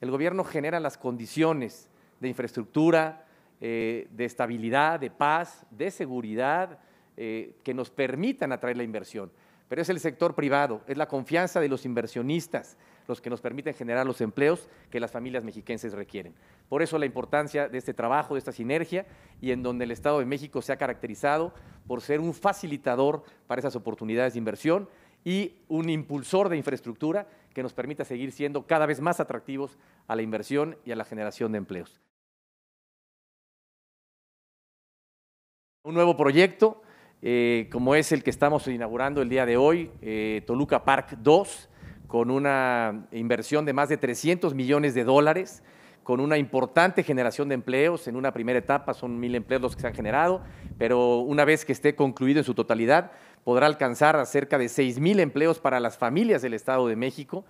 El gobierno genera las condiciones de infraestructura, eh, de estabilidad, de paz, de seguridad, eh, que nos permitan atraer la inversión. Pero es el sector privado, es la confianza de los inversionistas los que nos permiten generar los empleos que las familias mexiquenses requieren. Por eso la importancia de este trabajo, de esta sinergia, y en donde el Estado de México se ha caracterizado por ser un facilitador para esas oportunidades de inversión y un impulsor de infraestructura que nos permita seguir siendo cada vez más atractivos a la inversión y a la generación de empleos. Un nuevo proyecto, eh, como es el que estamos inaugurando el día de hoy, eh, Toluca Park 2, con una inversión de más de 300 millones de dólares con una importante generación de empleos. En una primera etapa son mil empleos los que se han generado, pero una vez que esté concluido en su totalidad, podrá alcanzar a cerca de seis mil empleos para las familias del Estado de México.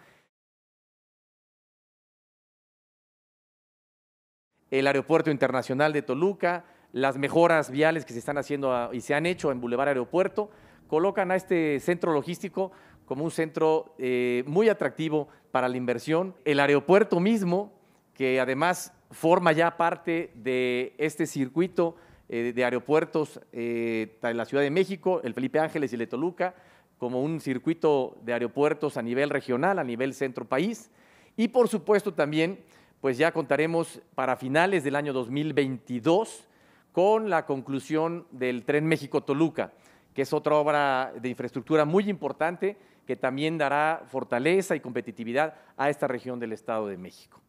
El Aeropuerto Internacional de Toluca, las mejoras viales que se están haciendo y se han hecho en Boulevard Aeropuerto, colocan a este centro logístico como un centro eh, muy atractivo para la inversión. El aeropuerto mismo que además forma ya parte de este circuito eh, de aeropuertos eh, de la Ciudad de México, el Felipe Ángeles y el de Toluca, como un circuito de aeropuertos a nivel regional, a nivel centro país. Y por supuesto también, pues ya contaremos para finales del año 2022 con la conclusión del Tren México-Toluca, que es otra obra de infraestructura muy importante que también dará fortaleza y competitividad a esta región del Estado de México.